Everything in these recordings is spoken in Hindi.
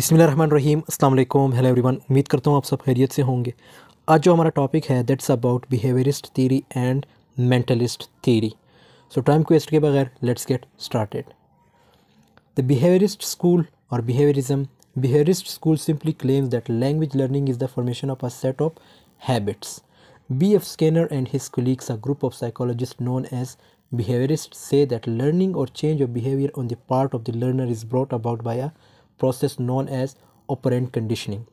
अस्सलाम वालेकुम हेलो एवरीवन उम्मीद करता हूँ आप सब खैरियत से होंगे आज जो हमारा टॉपिक है that's about behaviourist theory and mentalist theory so time waste के बगैर let's get started the behaviourist school और behaviourism behaviourist school simply claims that language learning is the formation of a set of habits B F Skinner and his colleagues a group of psychologist known as behaviourist say that learning or change of behaviour on the part of the learner is brought about by a process known as operant conditioning.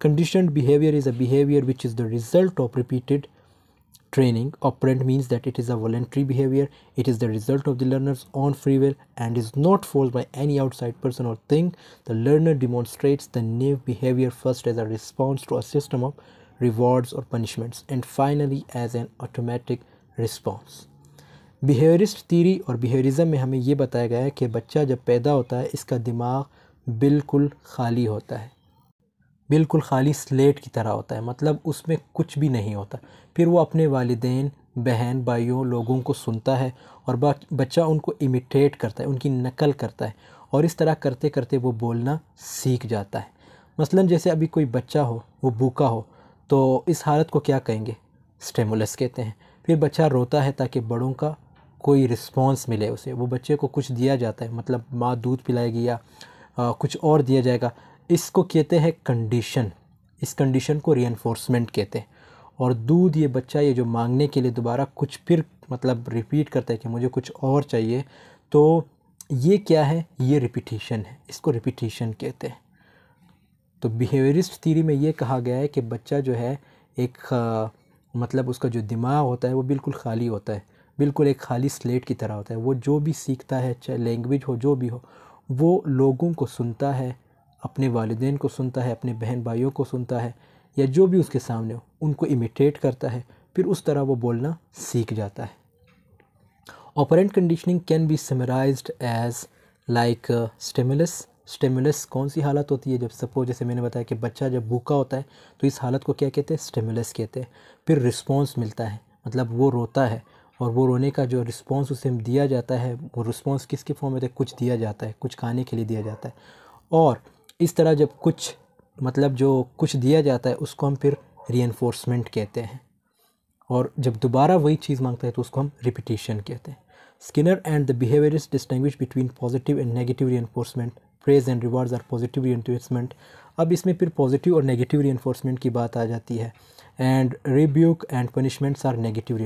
Conditioned behavior is a behavior which is the result of repeated training. Operant means that it is a voluntary behavior, it is the result of the learner's own free will and is not forced by any outside person or thing. The learner demonstrates the new behavior first as a response to a system of rewards or punishments and finally as an automatic response. Behaviourist theory और बिहेवियरिज्म में हमें ये बताया गया है कि बच्चा जब पैदा होता है इसका दिमाग बिल्कुल खाली होता है बिल्कुल खाली स्लेट की तरह होता है मतलब उसमें कुछ भी नहीं होता फिर वो अपने वालदेन बहन भाइयों लोगों को सुनता है और बच्चा उनको इमिटेट करता है उनकी नकल करता है और इस तरह करते करते वो बोलना सीख जाता है मसलन जैसे अभी कोई बच्चा हो वो भूखा हो तो इस हालत को क्या कहेंगे स्टेमुलस कहते हैं फिर बच्चा रोता है ताकि बड़ों का कोई रिस्पॉन्स मिले उसे वो बच्चे को कुछ दिया जाता है मतलब माँ दूध पिलाएगी या आ, कुछ और दिया जाएगा इसको कहते हैं कंडीशन इस कंडीशन को रीएनफोर्समेंट कहते हैं और दूध ये बच्चा ये जो मांगने के लिए दोबारा कुछ फिर मतलब रिपीट करता है कि मुझे कुछ और चाहिए तो ये क्या है ये रिपीटेशन है इसको रिपीटेशन कहते हैं तो बिहेवियरिस्ट थीरी में ये कहा गया है कि बच्चा जो है एक आ, मतलब उसका जो दिमाग होता है वो बिल्कुल खाली होता है बिल्कुल एक खाली स्लेट की तरह होता है वो जो भी सीखता है चाहे लैंग्वेज हो जो भी हो वो लोगों को सुनता है अपने वालदेन को सुनता है अपने बहन भाइयों को सुनता है या जो भी उसके सामने हो उनको इमिटेट करता है फिर उस तरह वो बोलना सीख जाता है operant conditioning can be summarise as like stimulus stimulus कौन सी हालत होती है जब सपोज जैसे मैंने बताया कि बच्चा जब भूखा होता है तो इस हालत को क्या कहते हैं स्टेमुलस कहते हैं फिर रिस्पॉन्स मिलता है मतलब वो रोता है और वो रोने का जो रिस्पॉन्स उसे दिया जाता है वो रिस्पॉन्स किसके फॉर्म में होता कुछ दिया जाता है कुछ खाने के लिए दिया जाता है और इस तरह जब कुछ मतलब जो कुछ दिया जाता है उसको हम फिर री कहते हैं और जब दोबारा वही चीज़ मांगता है तो उसको हम रिपीटेशन कहते हैं Skinner and the is distinguish between positive and negative reinforcement praise and rewards are positive re अब इसमें फिर पॉजिटिव और नेगेटिव री की बात आ जाती है and rebuke and punishments are negative re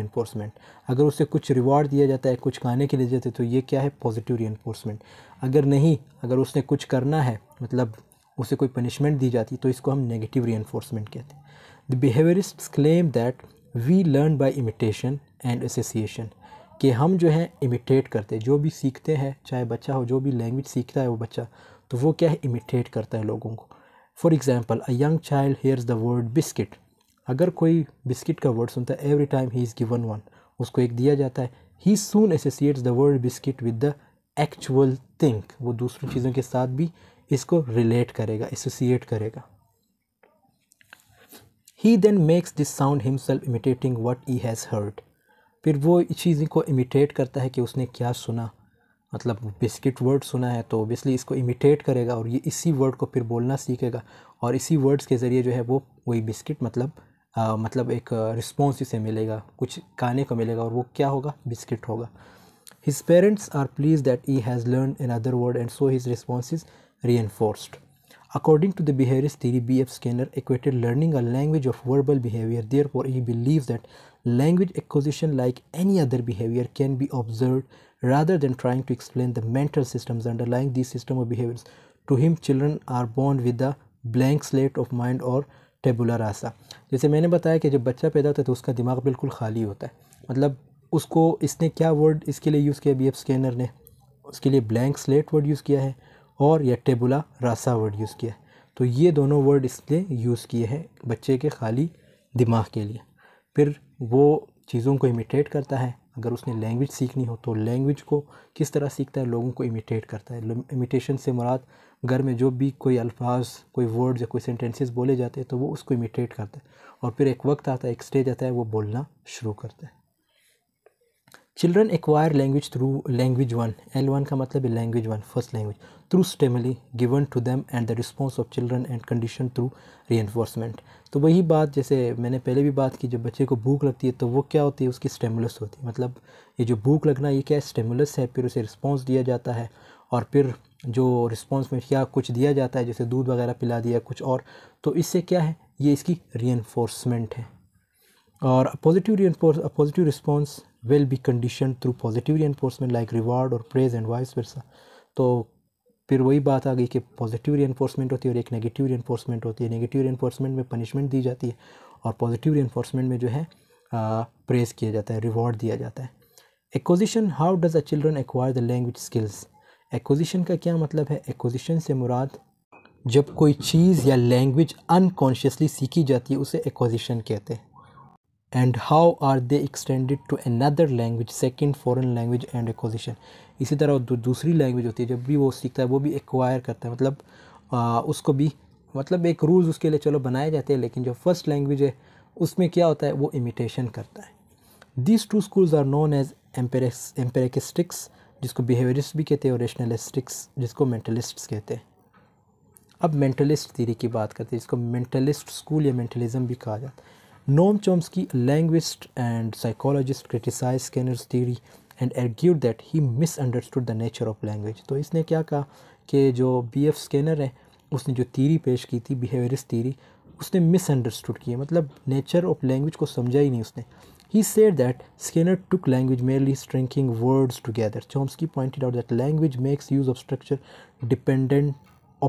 अगर उसे कुछ रिवॉर्ड दिया जाता है कुछ खाने के लिए जाते तो ये क्या है पॉजिटिव री अगर नहीं अगर उसने कुछ करना है मतलब उसे कोई पनिशमेंट दी जाती तो इसको हम नेगेटिव री कहते हैं the behaviourist claim that we learn by imitation and association कि हम जो है इमिटेट करते जो भी सीखते हैं चाहे बच्चा हो जो भी लैंग्वेज सीखता है वो बच्चा तो वो क्या है इमिटेट करता है लोगों को for example a young child hears the word biscuit अगर कोई बिस्किट का वर्ड सुनता है every time he is given one उसको एक दिया जाता है he soon associates the word biscuit with the actual thing वो दूसरी चीज़ों के साथ भी इसको रिलेट करेगा एसोसिएट करेगा he then makes this sound himself imitating what he has heard फिर वो इस चीज़ को इमिटेट करता है कि उसने क्या सुना मतलब बिस्किट वर्ड सुना है तो ओबियसली इसको इमिटेट करेगा और ये इसी वर्ड को फिर बोलना सीखेगा और इसी वर्ड्स के ज़रिए जो है वो वही बिस्किट मतलब आ, मतलब एक रिस्पॉन्स इसे मिलेगा कुछ गाने को मिलेगा और वो क्या होगा बिस्किट होगा his parents are please that he has learn in other word and so his response is reinforced according to the behaviour theory B F Skinner equated learning a language of verbal behaviour therefore he believe that language acquisition like any other behaviour can be observe rather than trying to explain the mental systems underlying these system of behaviors. To him, children are born with a blank slate of mind or tabula rasa जैसे मैंने बताया कि जब बच्चा पैदा होता है तो उसका दिमाग बिल्कुल खाली होता है मतलब उसको इसने क्या वर्ड इसके लिए यूज़ किया बी एफ स्कैनर ने उसके लिए ब्लैंक स्लेट वर्ड यूज़ किया है और या टेबुला रासा वर्ड यूज़ किया है तो ये दोनों वर्ड इसलिए यूज़ किए हैं बच्चे के खाली दिमाग के लिए फिर वो चीज़ों को इमिटेट करता है अगर उसने लैंग्वेज सीखनी हो तो लैंग्वेज को किस तरह सीखता है लोगों को इमिटेट करता है इमिटेशन से मुराद घर में जो भी कोई अल्फाज कोई वर्ड्स या कोई सेंटेंसेस बोले जाते हैं तो वो उसको इमिटेट करता है और फिर एक वक्त आता है एक स्टेज आता है वो बोलना शुरू करता है children acquire language through language one L one का मतलब है language one first language through stimuli given to them and the response of children and condition through re तो वही बात जैसे मैंने पहले भी बात की जब बच्चे को भूख लगती है तो वो क्या होती है उसकी स्टेमुलस होती है मतलब ये जो भूख लगना ये क्या स्टेमुलस है फिर उसे रिस्पॉन्स दिया जाता है और फिर जो रिस्पॉन्स में क्या कुछ दिया जाता है जैसे दूध वगैरह पिला दिया कुछ और तो इससे क्या है ये इसकी री एनफोर्समेंट है और positive re positive response will be conditioned through positive reinforcement like reward or praise and vice versa तो फिर वही बात आ गई कि पॉजिटिव रिइन्फोर्समेंट होती है और एक नेगेटिव रिइन्फोर्समेंट होती है नेगेटिव रिइन्फोर्समेंट में पनिशमेंट दी जाती है और पॉजिटिव रिइन्फोर्समेंट में जो है प्रेज़ किया जाता है रिवॉर्ड दिया जाता है acquisition how does a children acquire the language skills acquisition का क्या मतलब है एक्विजिशन से मुराद जब कोई चीज़ या लैंग्वेज अनकॉन्शियसली सीखी जाती है उसे एक्विजिशन कहते हैं and how are they extended to another language second foreign language and acquisition इसी तरह दू, दूसरी लैंग्वेज होती है जब भी वो सीखता है वो भी एक्वायर करता है मतलब आ, उसको भी मतलब एक रूल्स उसके लिए चलो बनाए जाते हैं लेकिन जो फर्स्ट लैंग्वेज है उसमें क्या होता है वो इमिटेशन करता है these two schools are known as empiricists जिसको बिहेवियरिस्ट भी कहते हैं और रेशनलिस्टिक्स जिसको मेंटलिस्ट्स कहते हैं अब मैंटलिस्ट थीरी की बात करते हैं जिसको मेंटलिस्ट स्कूल या मैंटलिज़म भी कहा जाता है Noam Chomsky, a linguist and psychologist, criticized Skinner's theory and argued that he misunderstood the nature of language. तो इसने क्या कहा कि जो बी एफ स्कैनर है उसने जो थीरी पेश की थी बिहेवियरिस्ट थीरी उसने मिसअंडरस्टूड की है मतलब नेचर ऑफ लैंग्वेज को समझा ही नहीं उसने he said that Skinner took language merely stringing words together Chomsky pointed out that language makes use of structure dependent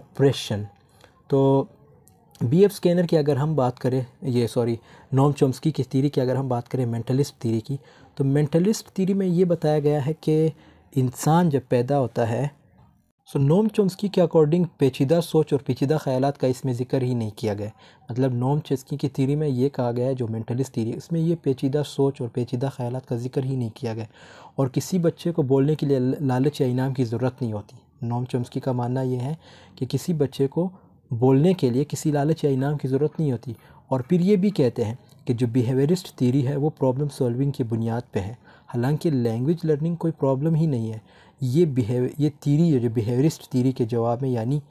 operation तो बी एफ स्कैनर की अगर हम बात करें ये सॉरी नॉम चॉम्स्की की थीरी की अगर हम बात करें मेंटलिस्ट थीरी की तो मेंटलिस्ट थीरी में ये बताया गया है कि इंसान जब पैदा होता है सो नोम चोम्स्की के अकॉर्डिंग पेचीदा सोच और पेचीदा ख्याल का इसमें जिक्र ही नहीं किया गया मतलब नोम चोम्स्की की थीरी में ये कहा गया है जो मेंटलिस्ट थीरी इसमें ये पेचीदा सोच और पेचीदा ख्याल का जिक्र ही नहीं किया गया और किसी बच्चे को बोलने के लिए लालच या इनाम की ज़रूरत नहीं होती नोम चोम्स्की का मानना यह है कि किसी बच्चे को बोलने के लिए किसी लालच या इनाम की ज़रूरत नहीं होती और फिर ये भी कहते हैं कि जो बिहेवियरिस्ट थीरी है वो प्रॉब्लम सॉल्विंग की बुनियाद पे है हालांकि लैंग्वेज लर्निंग कोई प्रॉब्लम ही नहीं है ये बिहेव ये थीरी जो बिहेवियरिस्ट थीरी के जवाब में यानी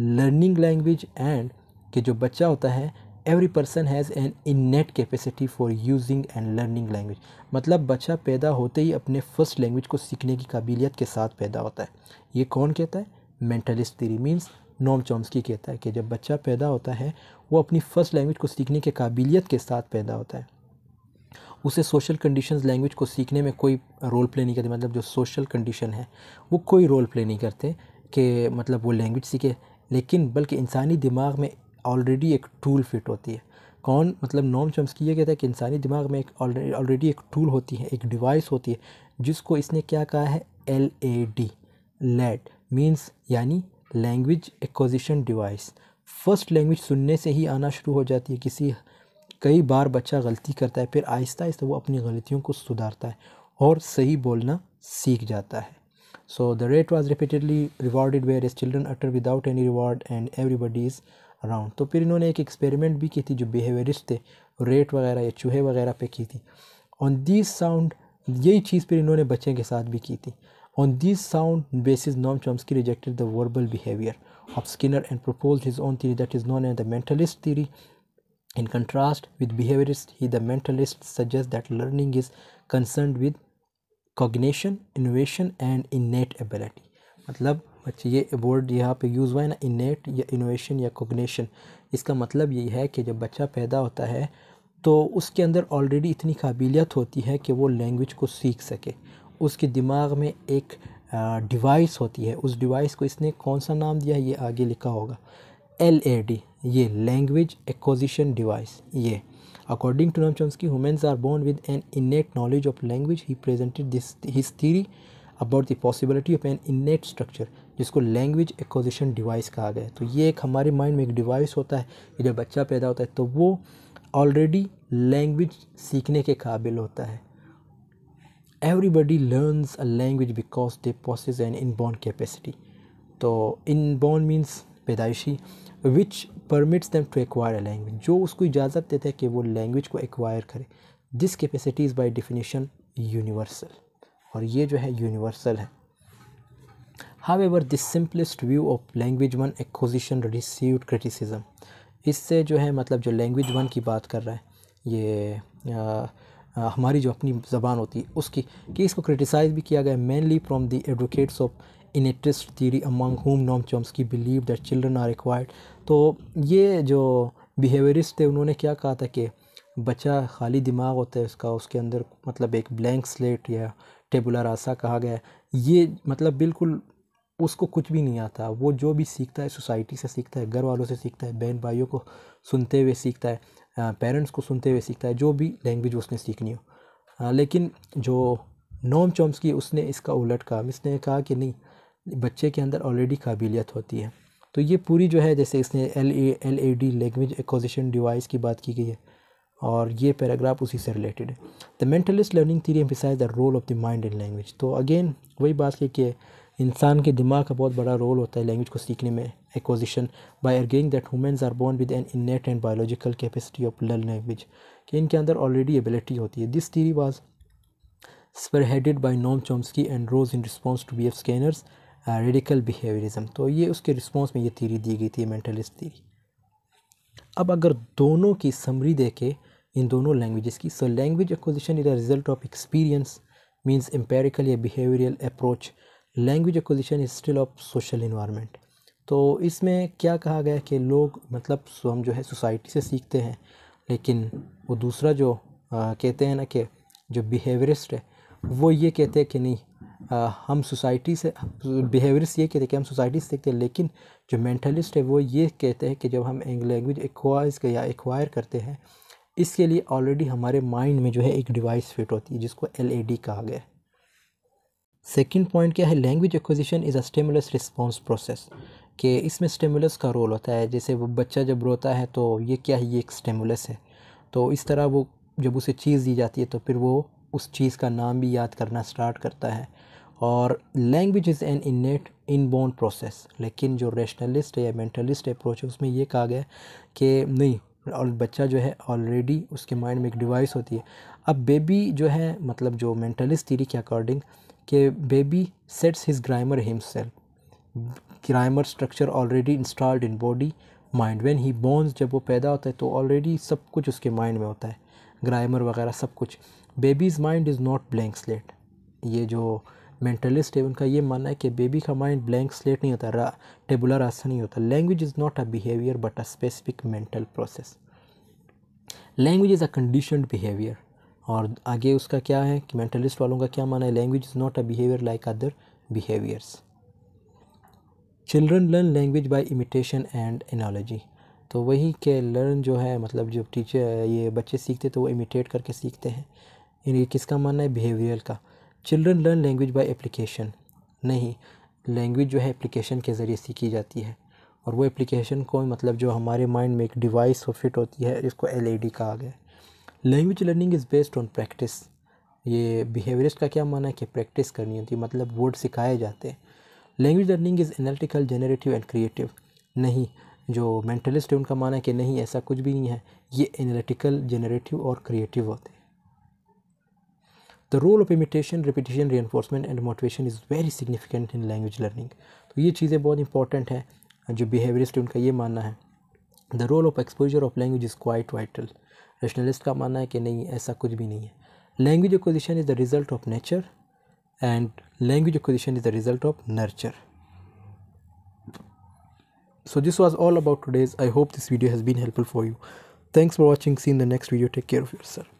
लर्निंग लैंग्वेज एंड के जो बच्चा होता है every person has an innate capacity for using and learning language मतलब बच्चा पैदा होते ही अपने फर्स्ट लैंग्वेज को सीखने की काबिलियत के साथ पैदा होता है ये कौन कहता है mentalist theory means Noam Chomsky कहता है कि जब बच्चा पैदा होता है वो अपनी फ़र्स्ट लैंग्वेज को सीखने के काबिलियत के साथ पैदा होता है उसे सोशल कंडीशंस लैंग्वेज को सीखने में कोई रोल प्ले नहीं करते मतलब जो सोशल कंडीशन है वो कोई रोल प्ले नहीं करते कि मतलब वो लैंग्वेज सीखे लेकिन बल्कि इंसानी दिमाग में ऑलरेडी एक टूल फिट होती है कौन मतलब नॉम चम्सकी ये कहता है कि इंसानी दिमाग में एक ऑलरेडी एक टूल होती है एक डिवाइस होती है जिसको इसने क्या कहा है L A D let means यानी language acquisition device first language सुनने से ही आना शुरू हो जाती है किसी कई बार बच्चा गलती करता है फिर आहिस्ता आहिस्ता वो अपनी गलतियों को सुधारता है और सही बोलना सीख जाता है so the rat was repeatedly rewarded whereas children utter without any reward and everybody is around तो फिर इन्होंने एक एक्सपेरिमेंट भी की थी जो बिहेवियरिस्ट थे रेट वगैरह या चूहे वगैरह पे की थी ऑन दिस साउंड यही चीज़ फिर इन्होंने बच्चे के साथ भी की थी On this sound basis, Noam Chomsky rejected the verbal behavior of Skinner and proposed his own theory that is known as the mentalist theory. In contrast with behaviorist, he the mentalist suggests that learning is concerned with cognition, innovation, and innate ability. मतलब बच्चे ये वर्ड यहाँ पे यूज़ हुआ है ना इनेट या इनोवेशन या कॉग्निशन इसका मतलब ये है कि जब बच्चा पैदा होता है तो उसके अंदर ऑलरेडी इतनी काबिलियत होती है कि वो लैंग्वेज को सीख सके उसके दिमाग में एक डिवाइस होती है उस डिवाइस को इसने कौन सा नाम दिया है ये आगे लिखा होगा एल ए डी ये लैंग्वेज एक्जिशन डिवाइस ये according to Noam Chomsky, humans are born with an innate knowledge of language he presented this his theory about the possibility of an innate structure जिसको लैंग्वेज एक्विजिशन डिवाइस कहा गया है तो ये एक हमारे माइंड में एक डिवाइस होता है कि जब बच्चा पैदा होता है तो वो ऑलरेडी लैंग्वेज सीखने के काबिल होता है learns a language because because they an inborn capacity तो इनबॉर्न मीन्स पैदाइशी which permits them to acquire a language जो उसको इजाज़त देता है कि वो लैंग्वेज को एक्वायर करे this capacity is by definition universal और ये जो है यूनिवर्सल है however this simplest view of language one acquisition receive criticism इससे जो है मतलब जो लैंग्वेज वन की बात कर रहा है ये आ, हमारी जो अपनी ज़बान होती है उसकी कि इसको क्रिटिसाइज़ भी किया गया mainly from the advocates of innatist theory among whom Noam की believe that children are required तो ये जो बिहेवियरिस्ट थे उन्होंने क्या कहा था कि बच्चा खाली दिमाग होता है उसका उसके अंदर मतलब एक ब्लैंक स्लेट या टेबुला रासा कहा गया ये मतलब बिल्कुल उसको कुछ भी नहीं आता वो जो भी सीखता है सोसाइटी से सीखता है घर वालों से सीखता है बहन भाइयों को सुनते हुए सीखता है पेरेंट्स को सुनते हुए सीखता है जो भी लैंग्वेज उसने सीखनी हो लेकिन जो नॉम चॉम्स्की उसने इसका उलट कहा इसने कहा कि नहीं बच्चे के अंदर ऑलरेडी काबिलियत होती है तो ये पूरी जो है जैसे इसने L A L A D language acquisition device की बात की गई है और ये पैराग्राफ उसी से रिलेटेड है the mentalist learning theory emphasise the role of the mind in language तो अगेन वही बात है कि इंसान के दिमाग का बहुत बड़ा रोल होता है लैंग्वेज को सीखने में acquisition by arguing that humans are born with an innate and biological capacity of learn language कि इनके अंदर ऑलरेडी एबिलिटी होती है this theory was headed by Noam Chomsky and rose in response to B F Skinner's radical behaviourism तो ये उसके रिस्पॉन्स में ये थीरी दी गई थी मैंटलिस्ट थीरी अब अगर दोनों की समरी देखें इन दोनों लैंग्वेजेस की so language acquisition is a result of experience means empirical या behavioural approach language acquisition is still of social environment तो इसमें क्या कहा गया कि लोग मतलब हम जो है सोसाइटी से सीखते हैं लेकिन वो दूसरा जो आ, कहते हैं ना कि जो बिहेवियरिस्ट है वो ये कहते हैं कि नहीं आ, हम सोसाइटी से बिहेवियरिस्ट ये कहते हैं कि हम सोसाइटी से सीखते हैं लेकिन जो मेंटलिस्ट है वो ये कहते हैं कि जब हम लैंग्वेज एक्वाइज या एक्वायर करते हैं इसके लिए ऑलरेडी हमारे माइंड में जो है एक डिवाइस फिट होती है जिसको एल कहा गया है सेकेंड पॉइंट क्या है language acquisition is a stimulus response process कि इसमें स्टेमुलस का रोल होता है जैसे वो बच्चा जब रोता है तो ये क्या है ये एक स्टेमुलस है तो इस तरह वो जब उसे चीज़ दी जाती है तो फिर वो उस चीज़ का नाम भी याद करना स्टार्ट करता है और language is an in inborn process लेकिन जो रेशनलिस्ट या मेंटलिस्ट अप्रोच है उसमें ये कहा गया कि नहीं और बच्चा जो है ऑलरेडी उसके माइंड में एक डिवाइस होती है अब बेबी जो है मतलब जो मेंटलिस्ट थीरी के अकॉर्डिंग कि baby sets his grammar himself क्राइमर structure already installed in body mind when he borns जब वो पैदा होता है तो ऑलरेडी सब कुछ उसके माइंड में होता है ग्रामर वगैरह सब कुछ babies mind is not blank slate ये जो मेंटलिस्ट है उनका ये मानना है कि बेबी का माइंड ब्लैंक स्लेट नहीं होता टेबुलर आसा नहीं होता language is not a behaviour but a specific mental process language is a condition behaviour और आगे उसका क्या है कि मेंटलिस्ट वालों का क्या मानना है language is not a behaviour like other behaviours children learn language by imitation and analogy तो वही के लर्न जो है मतलब जो टीचर ये बच्चे सीखते तो वो इमिटेट करके सीखते हैं इन किसका मानना है बिहेवियर का children learn language by application नहीं लैंग्वेज जो है एप्लीकेशन के ज़रिए सीखी जाती है और वो एप्लीकेशन को मतलब जो हमारे माइंड में एक डिवाइस हो फिट होती है इसको एल कहा गया language learning is based on practice ये बिहेवियरिस्ट का क्या मानना है कि प्रैक्टिस करनी होती है मतलब वर्ड सिखाए जाते हैं language learning is analytical generative and creative नहीं जो मैंटलिस्ट है उनका मानना है कि नहीं ऐसा कुछ भी नहीं है ये एनालिटिकल जेनरेटिव और क्रिएटिव होते हैं the role of imitation repetition enforcement and motivation is very significant in language learning तो ये चीज़ें बहुत इंपॉर्टेंट हैं जो बिहेवियरिस्ट उनका ये मानना है the role of exposure of language is quite vital rationalist का मानना है कि नहीं ऐसा कुछ भी नहीं है language acquisition is the result of nature and language acquisition is the result of nurture so this was all about today's i hope this video has been helpful for you thanks for watching see you in the next video take care of yourself